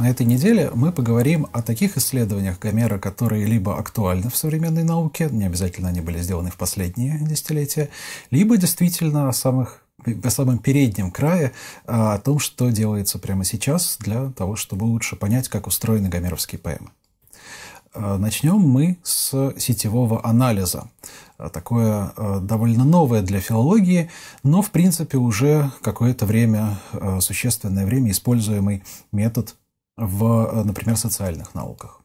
На этой неделе мы поговорим о таких исследованиях Гомера, которые либо актуальны в современной науке, не обязательно они были сделаны в последние десятилетия, либо действительно о самых на самом переднем крае а, о том, что делается прямо сейчас для того, чтобы лучше понять, как устроены гомеровские поэмы. А, начнем мы с сетевого анализа. А, такое довольно новое для филологии, но, в принципе, уже какое-то время, существенное время используемый метод в, э, например, социальных науках.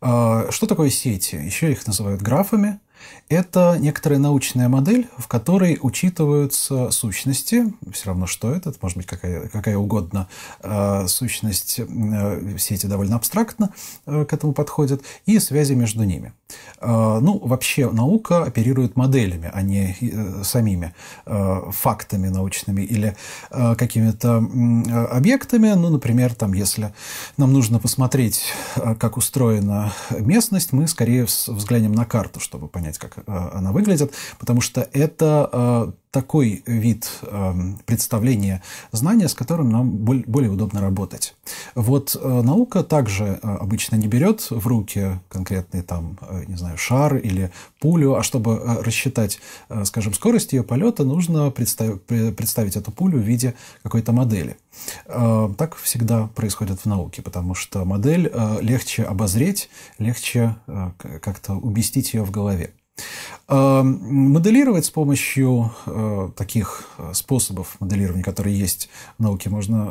А, что такое сети? Еще их называют графами – это некоторая научная модель, в которой учитываются сущности, все равно что это, это может быть какая, какая угодно э, сущность, э, все эти довольно абстрактно э, к этому подходят, и связи между ними. Э, ну, вообще наука оперирует моделями, а не э, самими э, фактами научными или э, какими-то э, объектами. Ну, например, там, если нам нужно посмотреть, э, как устроена местность, мы скорее взглянем на карту, чтобы понять, понять, как э, она выглядит, потому что это э, такой вид э, представления знания, с которым нам боль, более удобно работать. Вот э, наука также э, обычно не берет в руки конкретный там, э, не знаю, шар или пулю, а чтобы э, рассчитать, э, скажем, скорость ее полета, нужно представ- представить эту пулю в виде какой-то модели. Э, так всегда происходит в науке, потому что модель э, легче обозреть, легче э, как-то уместить ее в голове. Эм, моделировать с помощью э, таких э, способов моделирования, которые есть в науке, можно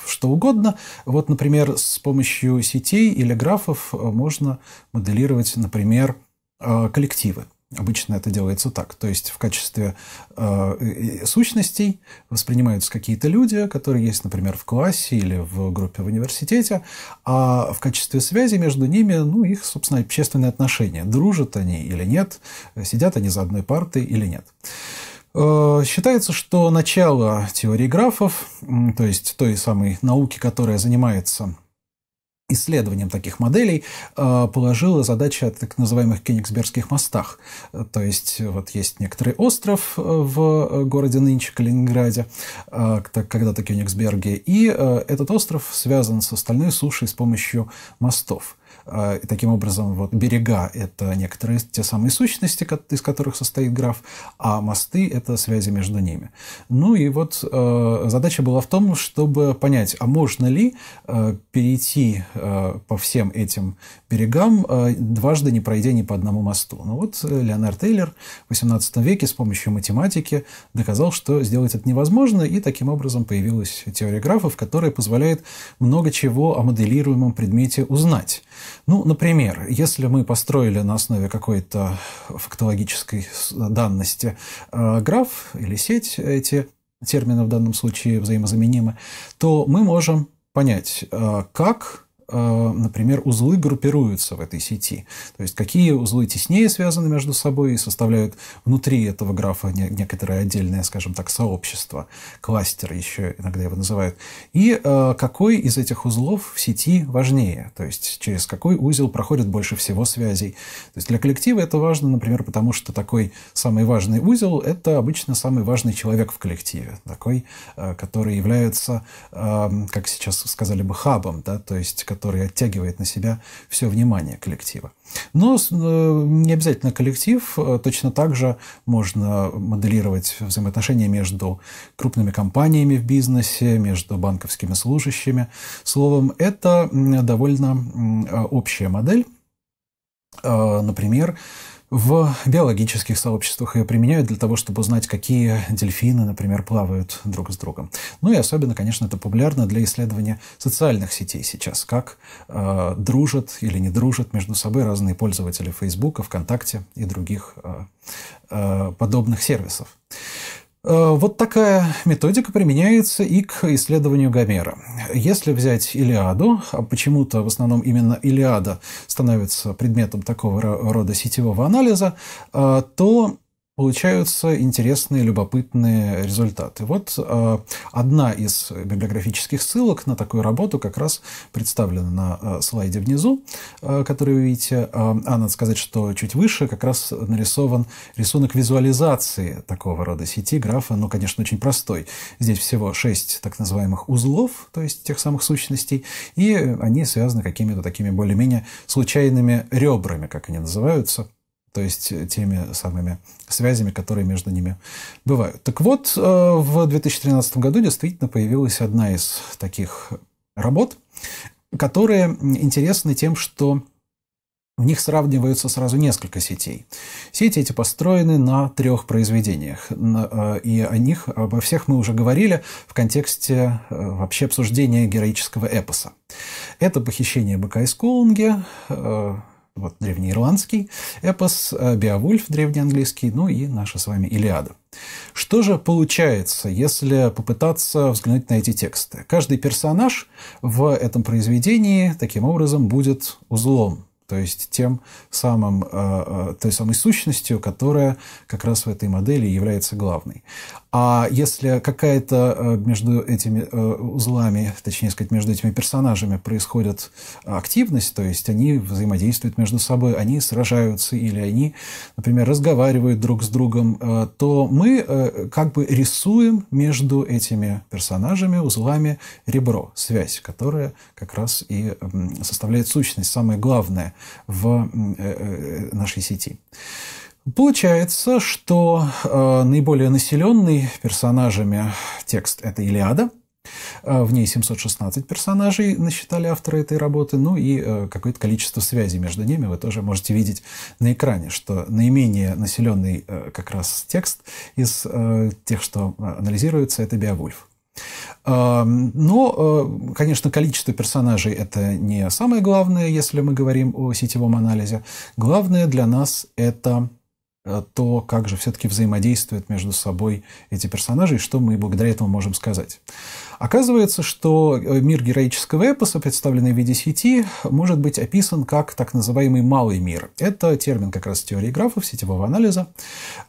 э, что угодно. Вот, например, с помощью сетей или графов можно моделировать, например, коллективы. Обычно это делается так. То есть в качестве э, сущностей воспринимаются какие-то люди, которые есть, например, в классе или в группе в университете, а в качестве связи между ними, ну, их, собственно, общественные отношения. Дружат они или нет, сидят они за одной партой или нет. Э, считается, что начало теории графов, то есть той самой науки, которая занимается исследованием таких моделей э, положила задача о так называемых кенигсбергских мостах. Э, то есть э, вот есть некоторый остров в городе нынче Калининграде, когда-то Кёнигсберге, и этот остров связан с остальной сушей с помощью мостов. А, и таким образом, вот берега – это некоторые те самые сущности, из которых состоит граф, а мосты – это связи между ними. Ну и вот э, задача была в том, чтобы понять, а можно ли э, перейти э, по всем этим берегам, дважды не пройдя ни по одному мосту. Ну вот Леонард Тейлер в XVIII веке с помощью математики доказал, что сделать это невозможно, и таким образом появилась теория графов, которая позволяет много чего о моделируемом предмете узнать. Ну, например, если мы построили на основе какой-то фактологической данности э, граф или сеть, эти термины в данном случае взаимозаменимы, то мы можем понять, э, как Э, например, узлы группируются в этой сети. То есть, какие узлы теснее связаны между собой и составляют внутри этого графа некоторое отдельное, скажем так, сообщество, кластер еще иногда его называют, и э, какой из этих узлов в сети важнее, то есть, через какой узел проходит больше всего связей. То есть, для коллектива это важно, например, потому что такой самый важный узел – это обычно самый важный человек в коллективе, такой, э, который является, как сейчас сказали бы, хабом, да, то есть, который оттягивает на себя все внимание коллектива. Но э, не обязательно коллектив, э, точно так же можно моделировать взаимоотношения между крупными компаниями в бизнесе, между банковскими служащими. Словом, это довольно э, общая модель. Например, в биологических сообществах ее применяют для того, чтобы узнать, какие дельфины, например, плавают друг с другом. Ну и особенно, конечно, это популярно для исследования социальных сетей сейчас, как э, дружат или не дружат между собой разные пользователи Facebook, ВКонтакте и других э, э, подобных сервисов. Э, вот такая методика применяется и к исследованию Гомера. Если взять Илиаду, а почему-то в основном именно Илиада становится предметом такого рода сетевого анализа, э, то получаются интересные, любопытные результаты. Вот э, одна из библиографических ссылок на такую работу как раз представлена на э, слайде внизу, э, который вы видите. А надо сказать, что чуть выше как раз нарисован рисунок визуализации такого рода сети, графа, но, ну, конечно, очень простой. Здесь всего шесть так называемых узлов, то есть тех самых сущностей, и они связаны какими-то такими более-менее случайными ребрами, как они называются, то есть э, теми самыми связями, которые между ними бывают. Так вот, э, в 2013 году действительно появилась одна из таких работ, которые интересны тем, что в них сравниваются сразу несколько сетей. Сети эти построены на трех произведениях, э, и о них, обо всех мы уже говорили в контексте вообще обсуждения героического эпоса. Это «Похищение быка из Коунге», вот древнеирландский эпос, а Беовульф древнеанглийский, ну и наша с вами Илиада. Что же получается, если попытаться взглянуть на эти тексты? Каждый персонаж в этом произведении таким образом будет узлом, то есть тем самым, э, э, той самой сущностью, которая как раз в этой модели является главной. А если какая-то э, между этими э, узлами, точнее сказать, между этими персонажами происходит э, активность, то есть они взаимодействуют между собой, они сражаются или они, например, разговаривают друг с другом, то мы как бы рисуем между этими персонажами, узлами ребро, связь, которая как раз и составляет сущность, самое главное в нашей сети. Получается, что э, наиболее населенный персонажами текст – это «Илиада», э, в ней 716 персонажей насчитали авторы этой работы, ну и э, какое-то количество связей между ними вы тоже можете видеть на экране, что наименее населенный э, как раз текст из тех, что анализируется, это Беовульф. Но, конечно, количество персонажей – это не самое главное, если мы говорим о сетевом анализе. Главное для нас – это Э, то, как же все-таки взаимодействуют между собой эти персонажи и что мы благодаря этому можем сказать. Оказывается, что э, мир героического эпоса, представленный в виде сети, может быть описан как так называемый «малый мир». Это термин как раз теории графов, сетевого анализа.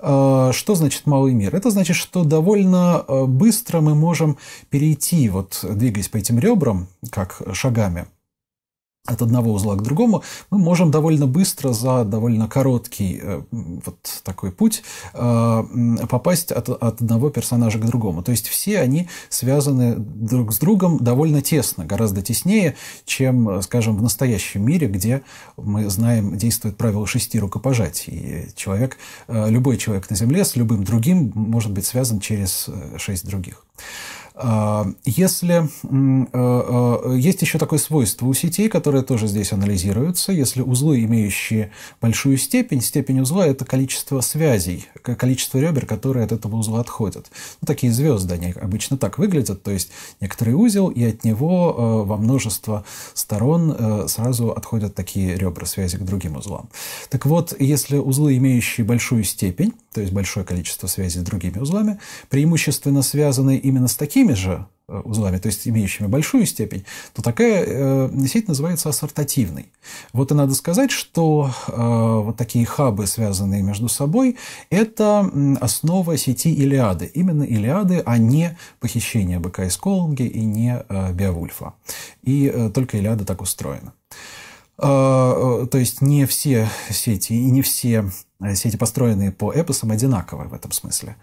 Э, что значит «малый мир»? Это значит, что довольно быстро мы можем перейти, вот двигаясь по этим ребрам, как шагами – от одного узла к другому, мы можем довольно быстро за довольно короткий э, вот такой путь э, попасть от, от одного персонажа к другому. То есть все они связаны друг с другом довольно тесно, гораздо теснее, чем, э, скажем, в настоящем мире, где мы знаем, действует правило шести рукопожатий. И человек, любой человек на Земле с любым другим может быть связан через шесть других. А, если э, э, есть еще такое свойство у сетей, которое тоже здесь анализируется, если узлы, имеющие большую степень, степень узла – это количество связей, количество ребер, которые от этого узла отходят. Ну, такие звезды, они обычно так выглядят, то есть некоторый узел, и от него э, во множество сторон сразу отходят такие ребра связи к другим узлам. Так вот, если узлы, имеющие большую степень, то есть большое количество связей с другими узлами, преимущественно связаны именно с такими такими же э, узлами, то есть имеющими большую степень, то такая э, сеть называется ассортативной. Вот и надо сказать, что э, вот такие хабы, связанные между собой, это основа сети Илиады. Именно Илиады, а не похищение быка из Колонги и не э, Беовульфа. И э, только Илиада так устроена. А, э, то есть не все сети и не все э, сети, построенные по эпосам, одинаковы в этом смысле.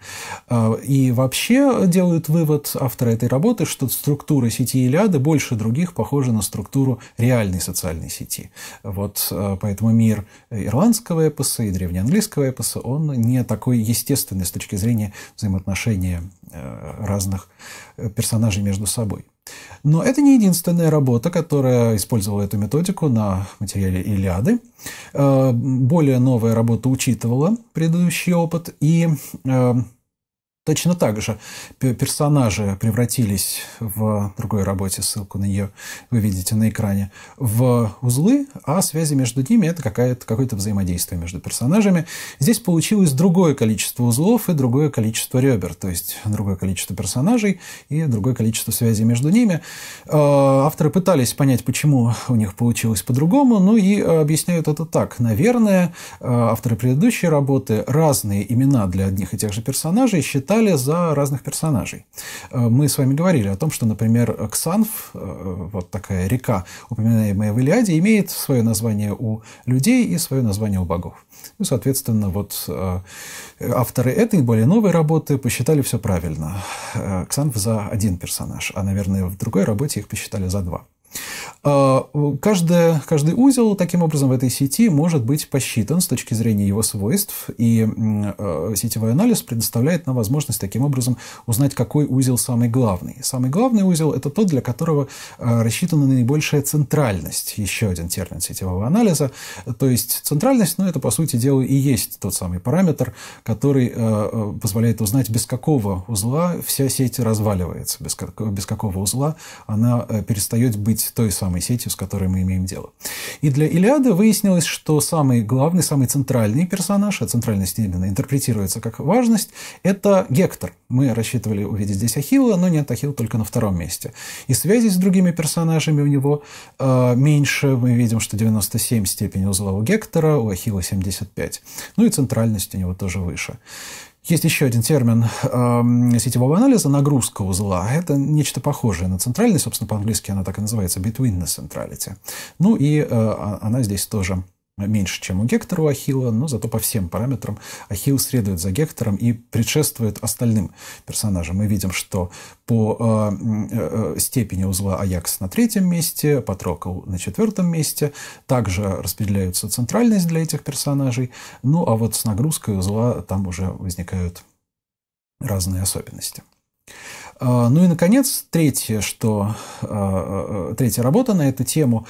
А, и вообще делают вывод авторы этой работы, что структура сети Илиады больше других похожа на структуру реальной социальной сети. Вот э, поэтому мир ирландского эпоса и древнеанглийского эпоса, он не такой естественный с точки зрения взаимоотношения разных персонажей между собой. Но это не единственная работа, которая использовала эту методику на материале Илиады. Э, более новая работа учитывала предыдущий опыт и э, Точно так же персонажи превратились в другой работе, ссылку на нее вы видите на экране, в узлы, а связи между ними – это какое-то взаимодействие между персонажами. Здесь получилось другое количество узлов и другое количество ребер, то есть другое количество персонажей и другое количество связей между ними. А, авторы пытались понять, почему у них получилось по-другому, ну и э, объясняют это так. Наверное, э, авторы предыдущей работы разные имена для одних и тех же персонажей считают, писали за разных персонажей. Э, мы с вами говорили о том, что, например, Ксанф, э, вот такая река, упоминаемая в Илиаде, имеет свое название у людей и свое название у богов. Ну, соответственно, вот э, авторы этой более новой работы посчитали все правильно. Ксанф за один персонаж, а, наверное, в другой работе их посчитали за два. А, каждый, каждый узел таким образом в этой сети может быть посчитан с точки зрения его свойств, и а, сетевой анализ предоставляет нам возможность таким образом узнать, какой узел самый главный. Самый главный узел – это тот, для которого а, рассчитана наибольшая центральность, еще один термин сетевого анализа. То есть центральность, ну, это, по сути дела, и есть тот самый параметр, который позволяет узнать, без какого узла вся сеть разваливается, без, без какого узла она э, перестает быть той самой самой сетью, с которой мы имеем дело. И для Илиады выяснилось, что самый главный, самый центральный персонаж, а центральность именно интерпретируется как важность, это Гектор. Мы рассчитывали увидеть здесь Ахилла, но нет, Ахилл только на втором месте. И связи с другими персонажами у него э, меньше. Мы видим, что 97 степени узла у Гектора, у Ахилла 75. Ну и центральность у него тоже выше. Есть еще один термин э, сетевого анализа – нагрузка узла. Это нечто похожее на центральный, собственно, по-английски она так и называется – between the centrality. Ну и э, а, она здесь тоже меньше, чем у Гектора, у Ахилла, но зато по всем параметрам Ахилл следует за Гектором и предшествует остальным персонажам. Мы видим, что по э, э, э, степени узла Аякс на третьем месте, Патрокл на четвертом месте, также распределяются центральность для этих персонажей, ну а вот с нагрузкой узла там уже возникают разные особенности. А, ну и, наконец, третье, что, а, а, третья работа на эту тему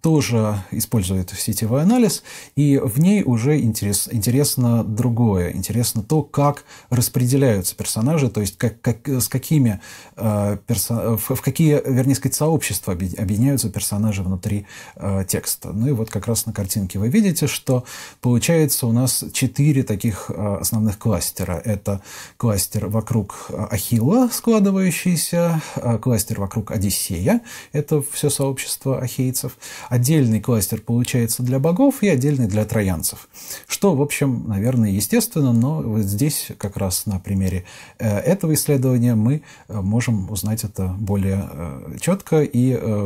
тоже использует сетевой анализ, и в ней уже интерес, интересно другое, интересно то, как распределяются персонажи, то есть как, как, с какими, персо, в, в какие, вернее сказать, сообщества объединяются персонажи внутри текста. Ну и вот как раз на картинке вы видите, что получается у нас четыре таких основных кластера. Это кластер вокруг Ахилла, складывающийся а, кластер вокруг Одиссея, это все сообщество ахейцев, отдельный кластер получается для богов и отдельный для троянцев, что, в общем, наверное, естественно, но вот здесь как раз на примере э, этого исследования мы э, можем узнать это более э, четко и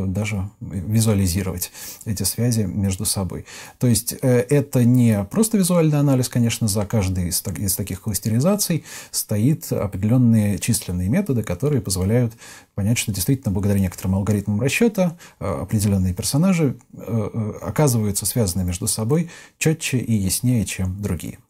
даже визуализировать эти связи между собой. То есть это не просто визуальный анализ, конечно, за каждый из таких кластеризаций стоит определенные численные определенные методы, которые позволяют понять, что действительно благодаря некоторым алгоритмам расчета э, определенные персонажи э, э, оказываются связаны между собой четче и яснее, чем другие.